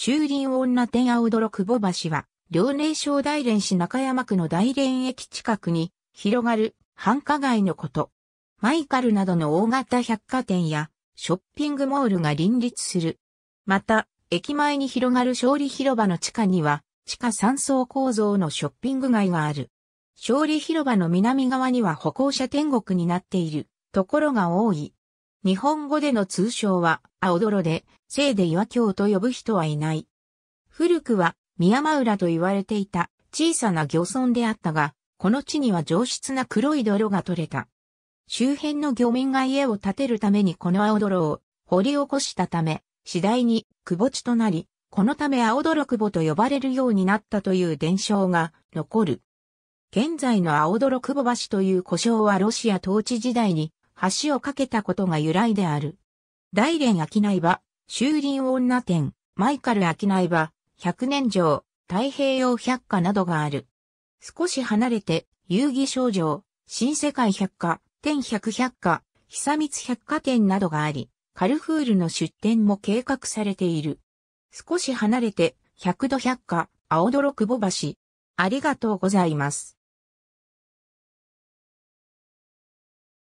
修林女店青泥久保橋は、遼寧省大連市中山区の大連駅近くに広がる繁華街のこと。マイカルなどの大型百貨店やショッピングモールが林立する。また、駅前に広がる勝利広場の地下には、地下3層構造のショッピング街がある。勝利広場の南側には歩行者天国になっているところが多い。日本語での通称は、青泥で、聖で岩京と呼ぶ人はいない。古くは、宮間浦と言われていた小さな漁村であったが、この地には上質な黒い泥が取れた。周辺の漁民が家を建てるためにこの青泥を掘り起こしたため、次第に窪地となり、このため青泥窪と呼ばれるようになったという伝承が残る。現在の青泥窪橋という故称はロシア統治時代に橋を架けたことが由来である。大連商い場、修林女店、マイカル商い場、百年城、太平洋百科などがある。少し離れて、遊戯少女、新世界百科、天百百科、久光百貨店などがあり、カルフールの出店も計画されている。少し離れて、百度百科、青泥久保橋。ありがとうございます。